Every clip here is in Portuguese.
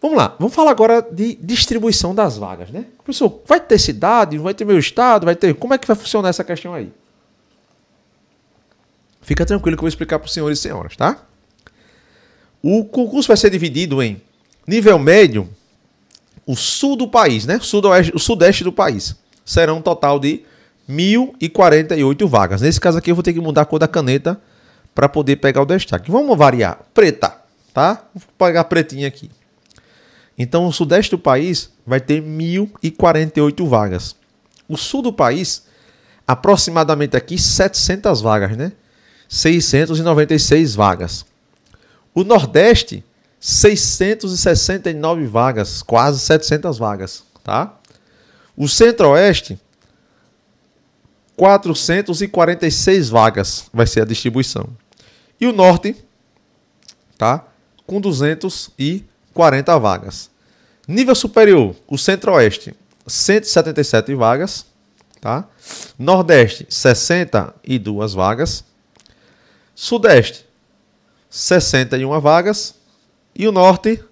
Vamos lá, vamos falar agora de distribuição das vagas, né? Professor, vai ter cidade, vai ter meu estado, vai ter. Como é que vai funcionar essa questão aí? Fica tranquilo que eu vou explicar para os senhores e senhoras, tá? O concurso vai ser dividido em nível médio, o sul do país, né? Sudoeste, o sudeste do país. Serão um total de 1.048 vagas. Nesse caso aqui, eu vou ter que mudar a cor da caneta para poder pegar o destaque. Vamos variar. Preta, tá? Vou pegar a pretinha aqui. Então, o sudeste do país vai ter 1.048 vagas. O sul do país, aproximadamente aqui, 700 vagas, né? 696 vagas. O nordeste, 669 vagas, quase 700 vagas, tá? O centro-oeste, 446 vagas vai ser a distribuição. E o norte, tá? Com 200 e 40 vagas. Nível superior, o Centro-Oeste, 177 vagas, tá? Nordeste, 62 vagas. Sudeste, 61 vagas. E o Norte,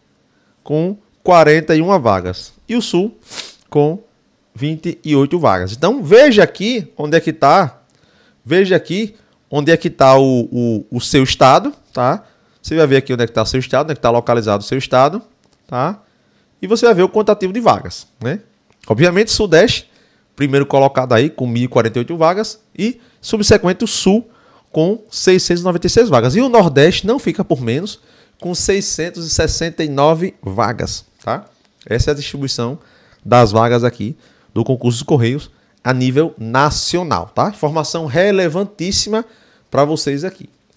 com 41 vagas. E o Sul, com 28 vagas. Então, veja aqui onde é que está. Veja aqui onde é que está o, o, o seu estado, tá? Você vai ver aqui onde é está seu estado, onde é está localizado o seu estado, tá? E você vai ver o quantitativo de vagas, né? Obviamente, Sudeste, primeiro colocado aí com 1.048 vagas e subsequente o Sul com 696 vagas. E o Nordeste não fica por menos com 669 vagas, tá? Essa é a distribuição das vagas aqui do concurso dos Correios a nível nacional, tá? Informação relevantíssima para vocês aqui.